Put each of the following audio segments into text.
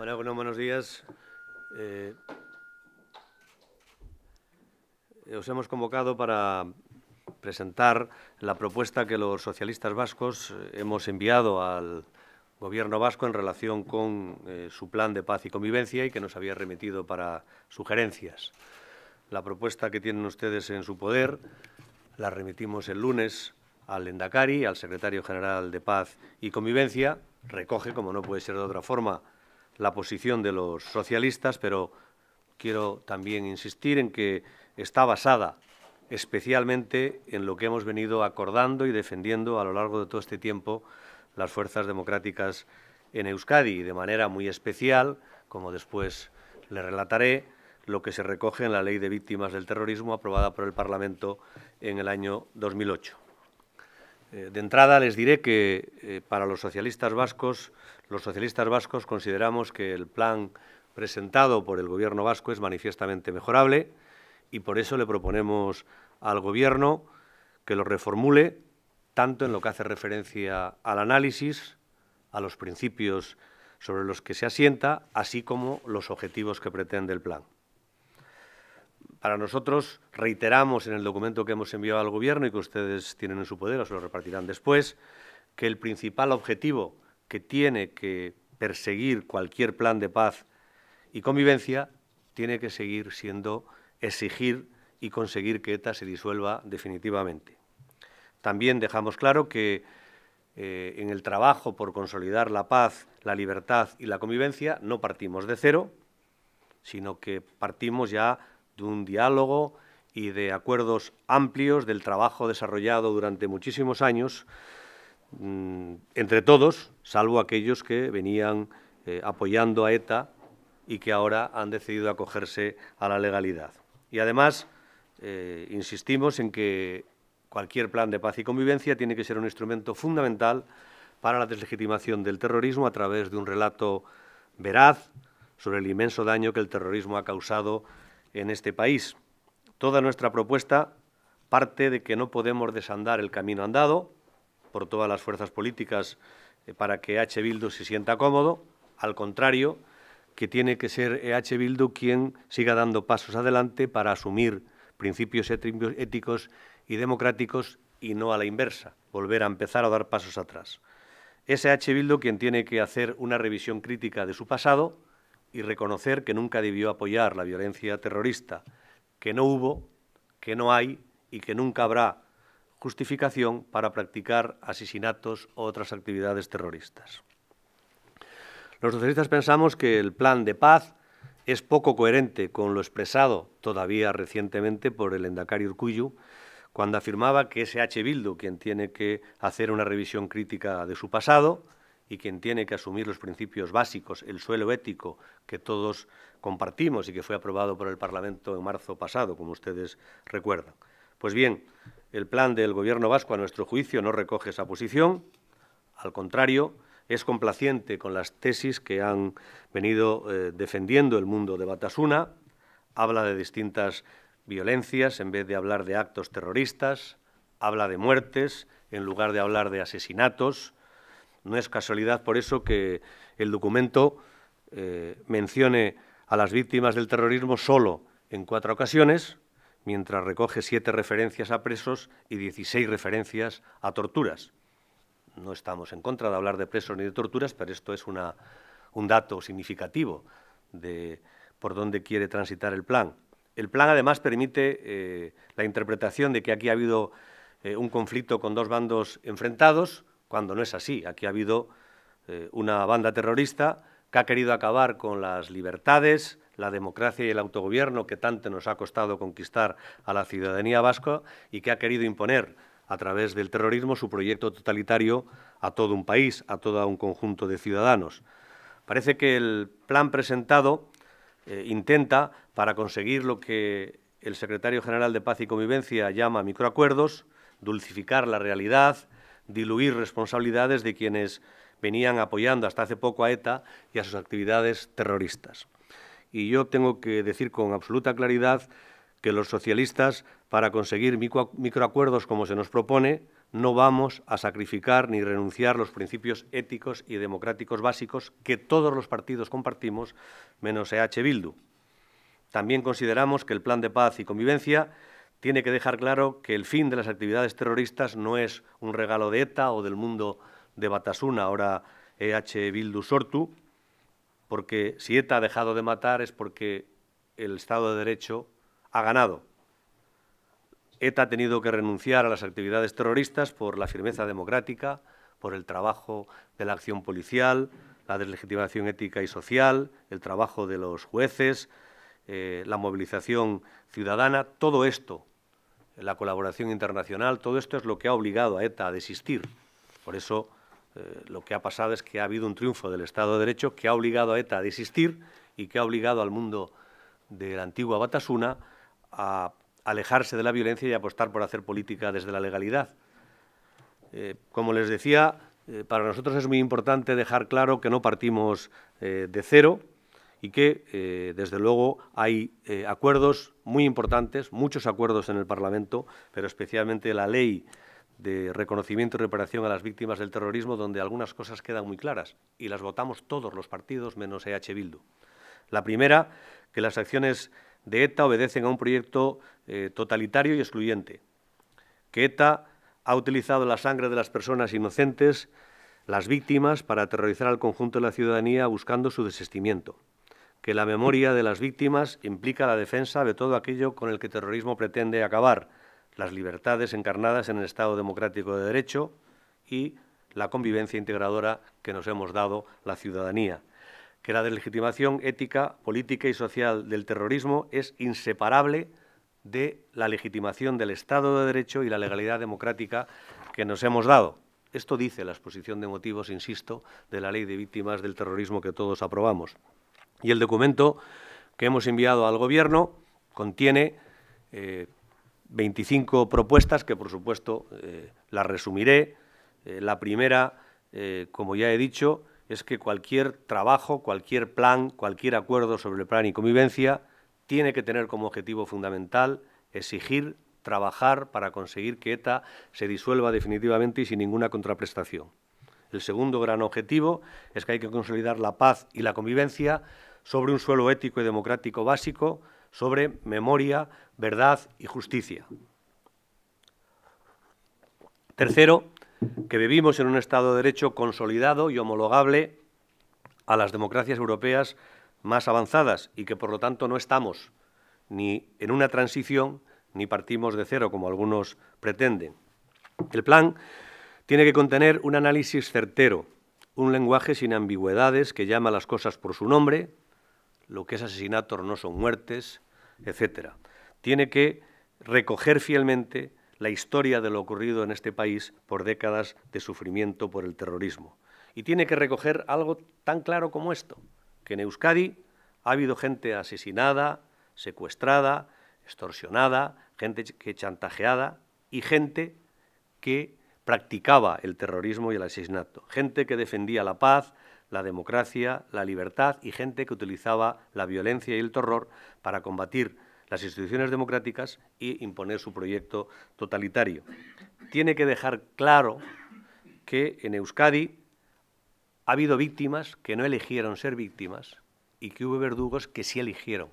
buenos días. Eh, os hemos convocado para presentar la propuesta que los socialistas vascos eh, hemos enviado al Gobierno vasco en relación con eh, su plan de paz y convivencia y que nos había remitido para sugerencias. La propuesta que tienen ustedes en su poder la remitimos el lunes al Endacari, al secretario general de Paz y Convivencia. Recoge, como no puede ser de otra forma, la posición de los socialistas, pero quiero también insistir en que está basada especialmente en lo que hemos venido acordando y defendiendo a lo largo de todo este tiempo las fuerzas democráticas en Euskadi y de manera muy especial, como después le relataré, lo que se recoge en la Ley de Víctimas del Terrorismo aprobada por el Parlamento en el año 2008. Eh, de entrada les diré que eh, para los socialistas vascos, los socialistas vascos consideramos que el plan presentado por el Gobierno vasco es manifiestamente mejorable y por eso le proponemos al Gobierno que lo reformule tanto en lo que hace referencia al análisis, a los principios sobre los que se asienta, así como los objetivos que pretende el plan. Para nosotros, reiteramos en el documento que hemos enviado al Gobierno y que ustedes tienen en su poder o se lo repartirán después, que el principal objetivo que tiene que perseguir cualquier plan de paz y convivencia tiene que seguir siendo exigir y conseguir que ETA se disuelva definitivamente. También dejamos claro que eh, en el trabajo por consolidar la paz, la libertad y la convivencia no partimos de cero, sino que partimos ya de un diálogo y de acuerdos amplios del trabajo desarrollado durante muchísimos años mm, entre todos, salvo aquellos que venían eh, apoyando a ETA y que ahora han decidido acogerse a la legalidad. Y además, eh, insistimos en que cualquier plan de paz y convivencia tiene que ser un instrumento fundamental para la deslegitimación del terrorismo a través de un relato veraz sobre el inmenso daño que el terrorismo ha causado en este país. Toda nuestra propuesta parte de que no podemos desandar el camino andado por todas las fuerzas políticas eh, para que H. Bildu se sienta cómodo, al contrario, que tiene que ser H. Bildu quien siga dando pasos adelante para asumir principios éticos y democráticos y no a la inversa, volver a empezar a dar pasos atrás. Es H. Bildu quien tiene que hacer una revisión crítica de su pasado, y reconocer que nunca debió apoyar la violencia terrorista, que no hubo, que no hay y que nunca habrá justificación para practicar asesinatos u otras actividades terroristas. Los socialistas pensamos que el plan de paz es poco coherente con lo expresado todavía recientemente por el endacario Urcuyu, cuando afirmaba que es H. Bildu quien tiene que hacer una revisión crítica de su pasado, y quien tiene que asumir los principios básicos, el suelo ético que todos compartimos y que fue aprobado por el Parlamento en marzo pasado, como ustedes recuerdan. Pues bien, el plan del Gobierno vasco, a nuestro juicio, no recoge esa posición. Al contrario, es complaciente con las tesis que han venido eh, defendiendo el mundo de Batasuna. Habla de distintas violencias en vez de hablar de actos terroristas. Habla de muertes en lugar de hablar de asesinatos no es casualidad por eso que el documento eh, mencione a las víctimas del terrorismo solo en cuatro ocasiones, mientras recoge siete referencias a presos y 16 referencias a torturas. No estamos en contra de hablar de presos ni de torturas, pero esto es un dato significativo de por dónde quiere transitar el plan. El plan además permite eh, la interpretación de que aquí ha habido eh, un conflicto con dos bandos enfrentados, cuando no es así. Aquí ha habido eh, una banda terrorista que ha querido acabar con las libertades, la democracia y el autogobierno que tanto nos ha costado conquistar a la ciudadanía vasca y que ha querido imponer a través del terrorismo su proyecto totalitario a todo un país, a todo un conjunto de ciudadanos. Parece que el plan presentado eh, intenta, para conseguir lo que el secretario general de Paz y Convivencia llama microacuerdos, dulcificar la realidad, diluir responsabilidades de quienes venían apoyando hasta hace poco a ETA y a sus actividades terroristas. Y yo tengo que decir con absoluta claridad que los socialistas, para conseguir microacuerdos como se nos propone, no vamos a sacrificar ni renunciar los principios éticos y democráticos básicos que todos los partidos compartimos, menos EH Bildu. También consideramos que el plan de paz y convivencia tiene que dejar claro que el fin de las actividades terroristas no es un regalo de ETA o del mundo de Batasuna, ahora EH Bildu Sortu, porque si ETA ha dejado de matar es porque el Estado de Derecho ha ganado. ETA ha tenido que renunciar a las actividades terroristas por la firmeza democrática, por el trabajo de la acción policial, la deslegitimación ética y social, el trabajo de los jueces, eh, la movilización ciudadana, todo esto la colaboración internacional, todo esto es lo que ha obligado a ETA a desistir. Por eso eh, lo que ha pasado es que ha habido un triunfo del Estado de Derecho que ha obligado a ETA a desistir y que ha obligado al mundo de la antigua Batasuna a alejarse de la violencia y apostar por hacer política desde la legalidad. Eh, como les decía, eh, para nosotros es muy importante dejar claro que no partimos de cero, y que, eh, desde luego, hay eh, acuerdos muy importantes, muchos acuerdos en el Parlamento, pero especialmente la ley de reconocimiento y reparación a las víctimas del terrorismo, donde algunas cosas quedan muy claras y las votamos todos los partidos menos EH Bildu. La primera, que las acciones de ETA obedecen a un proyecto eh, totalitario y excluyente, que ETA ha utilizado la sangre de las personas inocentes, las víctimas, para aterrorizar al conjunto de la ciudadanía buscando su desestimiento que la memoria de las víctimas implica la defensa de todo aquello con el que el terrorismo pretende acabar, las libertades encarnadas en el Estado democrático de derecho y la convivencia integradora que nos hemos dado la ciudadanía, que la delegitimación ética, política y social del terrorismo es inseparable de la legitimación del Estado de Derecho y la legalidad democrática que nos hemos dado. Esto dice la exposición de motivos, insisto, de la Ley de Víctimas del Terrorismo que todos aprobamos. Y el documento que hemos enviado al Gobierno contiene 25 eh, propuestas que, por supuesto, eh, las resumiré. Eh, la primera, como ya he dicho, es que cualquier trabajo, cualquier plan, cualquier acuerdo sobre el plan y convivencia tiene que tener como objetivo fundamental exigir trabajar para conseguir que ETA se disuelva definitivamente y sin ninguna contraprestación. El segundo gran objetivo es que hay que consolidar la paz y la convivencia sobre un suelo ético y democrático básico, sobre memoria, verdad y justicia. Tercero, que vivimos en un Estado de Derecho consolidado y homologable a las democracias europeas más avanzadas y que por lo tanto no estamos ni en una transición ni partimos de cero como algunos pretenden. El plan tiene que contener un análisis certero, un lenguaje sin ambigüedades que llama las cosas por su nombre, lo que es asesinato no son muertes, etc. Tiene que recoger fielmente la historia de lo ocurrido en este país por décadas de sufrimiento por el terrorismo. Y tiene que recoger algo tan claro como esto, que en Euskadi ha habido gente asesinada, secuestrada, extorsionada, gente que chantajeada y gente que practicaba el terrorismo y el asesinato, gente que defendía la paz, la democracia, la libertad y gente que utilizaba la violencia y el terror para combatir las instituciones democráticas y imponer su proyecto totalitario. Tiene que dejar claro que en Euskadi ha habido víctimas que no eligieron ser víctimas y que hubo verdugos que sí eligieron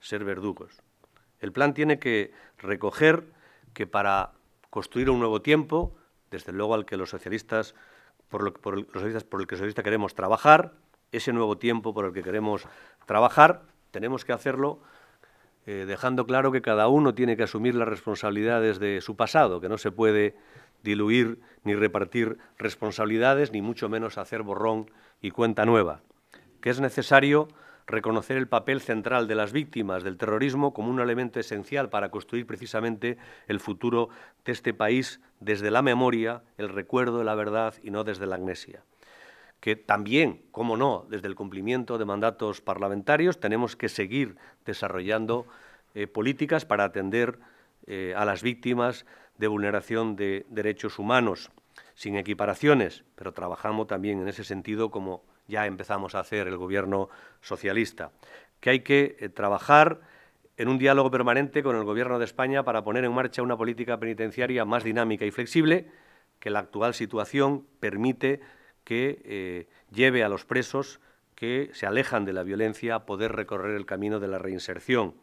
ser verdugos. El plan tiene que recoger que para construir un nuevo tiempo, desde luego al que los socialistas por, lo, el que los socialistas queremos trabajar, ese nuevo tiempo por el que queremos trabajar, tenemos que hacerlo eh, dejando claro que cada uno tiene que asumir las responsabilidades de su pasado, que no se puede diluir ni repartir responsabilidades, ni mucho menos hacer borrón y cuenta nueva, que es necesario reconocer el papel central de las víctimas del terrorismo como un elemento esencial para construir precisamente el futuro de este país desde la memoria, el recuerdo, de la verdad y no desde la agnesia que también, como no, desde el cumplimiento de mandatos parlamentarios, tenemos que seguir desarrollando eh, políticas para atender eh, a las víctimas de vulneración de derechos humanos, sin equiparaciones, pero trabajamos también en ese sentido como ya empezamos a hacer el gobierno socialista, que hay que eh, trabajar en un diálogo permanente con el Gobierno de España para poner en marcha una política penitenciaria más dinámica y flexible que la actual situación permite que eh, lleve a los presos que se alejan de la violencia a poder recorrer el camino de la reinserción,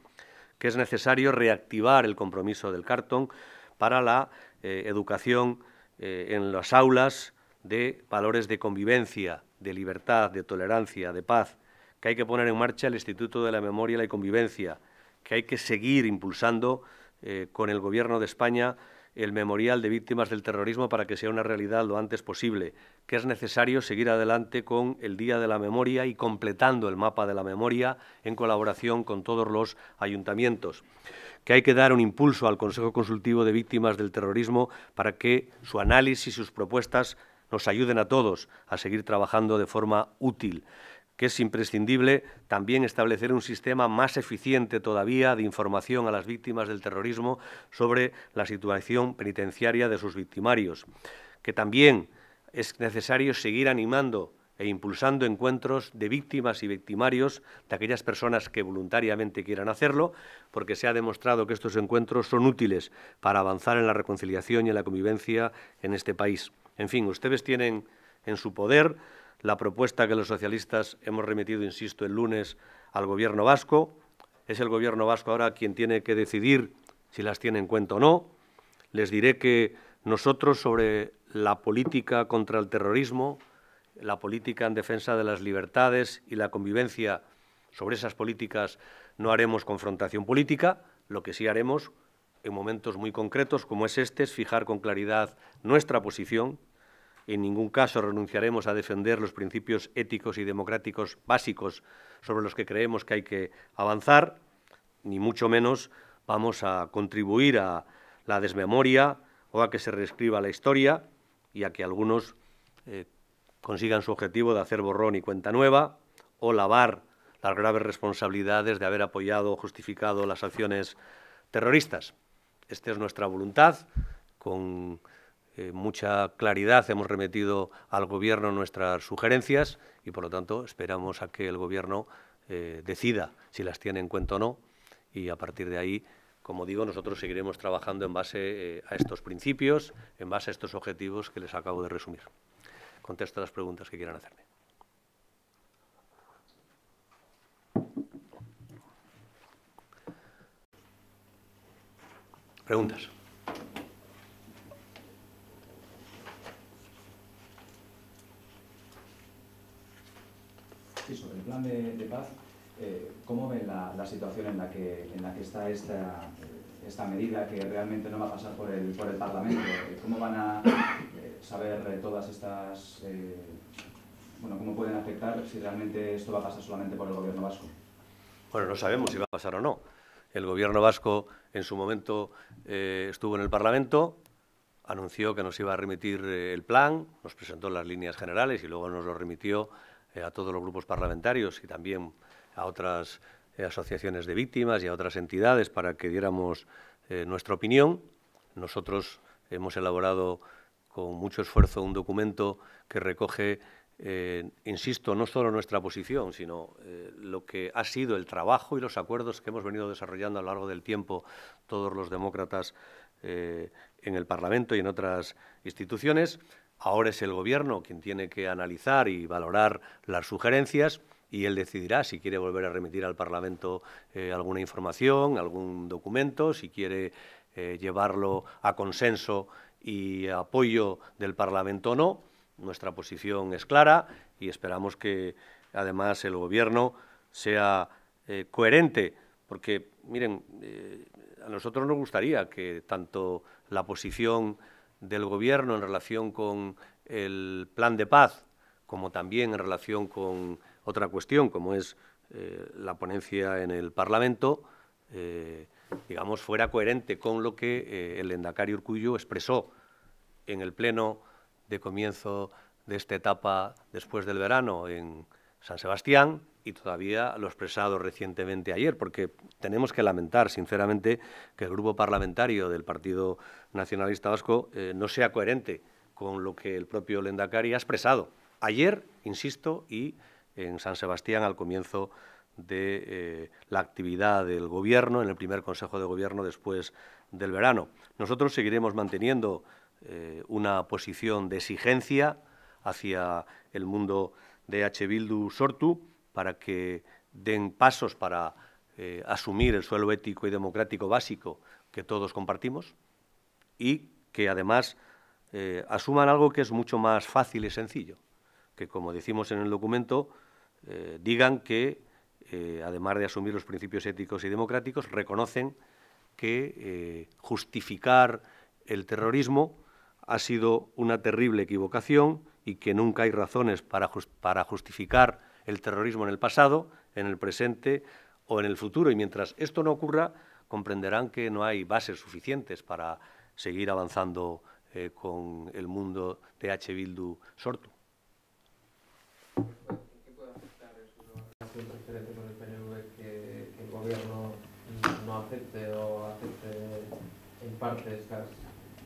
que es necesario reactivar el compromiso del cartón para la eh, educación en las aulas de valores de convivencia, de libertad, de tolerancia, de paz, que hay que poner en marcha el Instituto de la Memoria y la Convivencia, que hay que seguir impulsando eh, con el Gobierno de España el Memorial de Víctimas del Terrorismo para que sea una realidad lo antes posible, que es necesario seguir adelante con el Día de la Memoria y completando el mapa de la memoria en colaboración con todos los ayuntamientos, que hay que dar un impulso al Consejo Consultivo de Víctimas del Terrorismo para que su análisis y sus propuestas nos ayuden a todos a seguir trabajando de forma útil que es imprescindible también establecer un sistema más eficiente todavía de información a las víctimas del terrorismo sobre la situación penitenciaria de sus victimarios, que también es necesario seguir animando e impulsando encuentros de víctimas y victimarios, de aquellas personas que voluntariamente quieran hacerlo, porque se ha demostrado que estos encuentros son útiles para avanzar en la reconciliación y en la convivencia en este país. En fin, ustedes tienen en su poder la propuesta que los socialistas hemos remitido, insisto, el lunes al Gobierno vasco. Es el Gobierno vasco ahora quien tiene que decidir si las tiene en cuenta o no. Les diré que nosotros sobre la política contra el terrorismo, la política en defensa de las libertades y la convivencia, sobre esas políticas no haremos confrontación política, lo que sí haremos en momentos muy concretos como es este es fijar con claridad nuestra posición, en ningún caso renunciaremos a defender los principios éticos y democráticos básicos sobre los que creemos que hay que avanzar, ni mucho menos vamos a contribuir a la desmemoria o a que se reescriba la historia y a que algunos eh, consigan su objetivo de hacer borrón y cuenta nueva o lavar las graves responsabilidades de haber apoyado o justificado las acciones terroristas. Esta es nuestra voluntad con eh, mucha claridad hemos remitido al Gobierno nuestras sugerencias y, por lo tanto, esperamos a que el Gobierno eh, decida si las tiene en cuenta o no y, a partir de ahí, como digo, nosotros seguiremos trabajando en base eh, a estos principios, en base a estos objetivos que les acabo de resumir. Contesto las preguntas que quieran hacerme. Preguntas. Sí, sobre el plan de, paz, eh, ¿cómo ven la, situación en la que, en la que está esta, medida que realmente no va a pasar por el, Parlamento? Eh, ¿Cómo van a eh, saber todas estas... bueno, cómo pueden afectar si realmente esto va a pasar solamente por el gobierno vasco? Bueno, no sabemos si va a pasar o no. El gobierno vasco en su momento estuvo en el Parlamento, anunció que nos iba a remitir el plan, nos presentó las líneas generales y luego nos lo remitió eh, a todos los grupos parlamentarios y también a otras eh, asociaciones de víctimas y a otras entidades para que diéramos eh, nuestra opinión. Nosotros hemos elaborado con mucho esfuerzo un documento que recoge, insisto, no solo nuestra posición, sino lo que ha sido el trabajo y los acuerdos que hemos venido desarrollando a lo largo del tiempo todos los demócratas en el Parlamento y en otras instituciones. Ahora es el gobierno quien tiene que analizar y valorar las sugerencias y él decidirá si quiere volver a remitir al Parlamento eh, alguna información, algún documento, si quiere eh, llevarlo a consenso y apoyo del Parlamento o no. Nuestra posición es clara y esperamos que además el Gobierno sea eh, coherente, porque miren, a nosotros nos gustaría que tanto la posición del Gobierno en relación con el plan de paz, como también en relación con otra cuestión, como es eh, la ponencia en el Parlamento, eh, digamos, fuera coherente con lo que eh, el endacario Urcuyo expresó en el pleno de comienzo de esta etapa después del verano en San Sebastián y todavía lo expresado recientemente ayer, porque tenemos que lamentar, sinceramente, que el grupo parlamentario del Partido Nacionalista Vasco eh, no sea coherente con lo que el propio Lendakari ha expresado ayer, insisto, y en San Sebastián al comienzo de eh, la actividad del Gobierno, en el primer Consejo de Gobierno después del verano. Nosotros seguiremos manteniendo eh, una posición de exigencia hacia el mundo de H. Bildu Sortu, para que den pasos para eh, asumir el suelo ético y democrático básico que todos compartimos y que además eh, asuman algo que es mucho más fácil y sencillo, que como decimos en el documento, eh, digan que, además de asumir los principios éticos y democráticos, reconocen que justificar el terrorismo ha sido una terrible equivocación y que nunca hay razones para, para justificar el terrorismo en el pasado, en el presente o en el futuro. Y mientras esto no ocurra, comprenderán que no hay bases suficientes para seguir avanzando eh, con el mundo de H. Bildu Sortu. ¿Qué puede en con PNV que, el gobierno no acepte o acepte en parte estas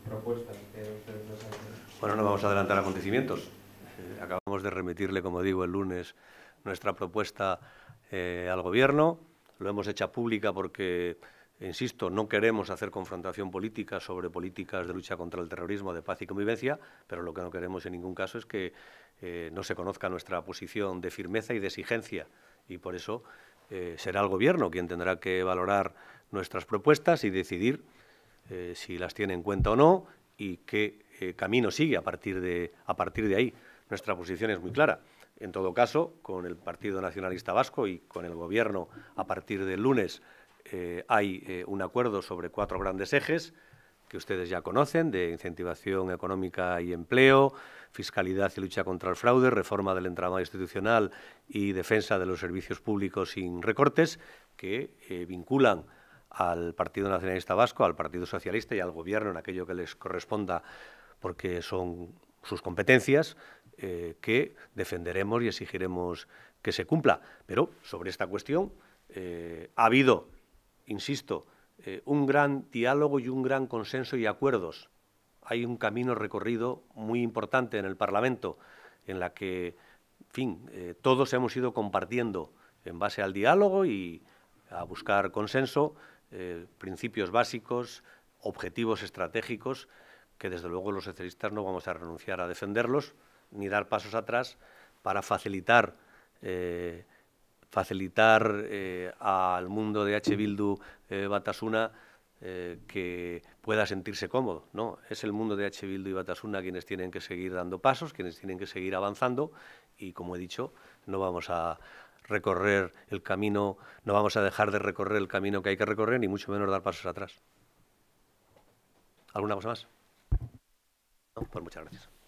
propuestas que ustedes Bueno, no vamos a adelantar acontecimientos. Eh, acabamos de remitirle, como digo, el lunes nuestra propuesta eh, al Gobierno. Lo hemos hecho pública porque, insisto, no queremos hacer confrontación política sobre políticas de lucha contra el terrorismo, de paz y convivencia, pero lo que no queremos en ningún caso es que eh, no se conozca nuestra posición de firmeza y de exigencia. Y por eso eh, será el Gobierno quien tendrá que valorar nuestras propuestas y decidir si las tiene en cuenta o no y qué camino sigue a partir, de, a partir de ahí. Nuestra posición es muy clara en todo caso, con el Partido Nacionalista Vasco y con el Gobierno, a partir del lunes eh, hay eh, un acuerdo sobre cuatro grandes ejes que ustedes ya conocen, de incentivación económica y empleo, fiscalidad y lucha contra el fraude, reforma del entramado institucional y defensa de los servicios públicos sin recortes, que eh, vinculan al Partido Nacionalista Vasco, al Partido Socialista y al Gobierno en aquello que les corresponda porque son sus competencias eh, que defenderemos y exigiremos que se cumpla. Pero sobre esta cuestión eh, ha habido, insisto, eh, un gran diálogo y un gran consenso y acuerdos. Hay un camino recorrido muy importante en el Parlamento, en la que, fin, todos hemos ido compartiendo en base al diálogo y a buscar consenso, principios básicos, objetivos estratégicos que desde luego los socialistas no vamos a renunciar a defenderlos ni dar pasos atrás para facilitar, eh, facilitar eh, al mundo de H. Bildu eh, Batasuna que pueda sentirse cómodo. No, es el mundo de H. Bildu y Batasuna quienes tienen que seguir dando pasos, quienes tienen que seguir avanzando y, como he dicho, no vamos a recorrer el camino, no vamos a dejar de recorrer el camino que hay que recorrer, ni mucho menos dar pasos atrás. ¿Alguna cosa más? Por pues muchas gracias.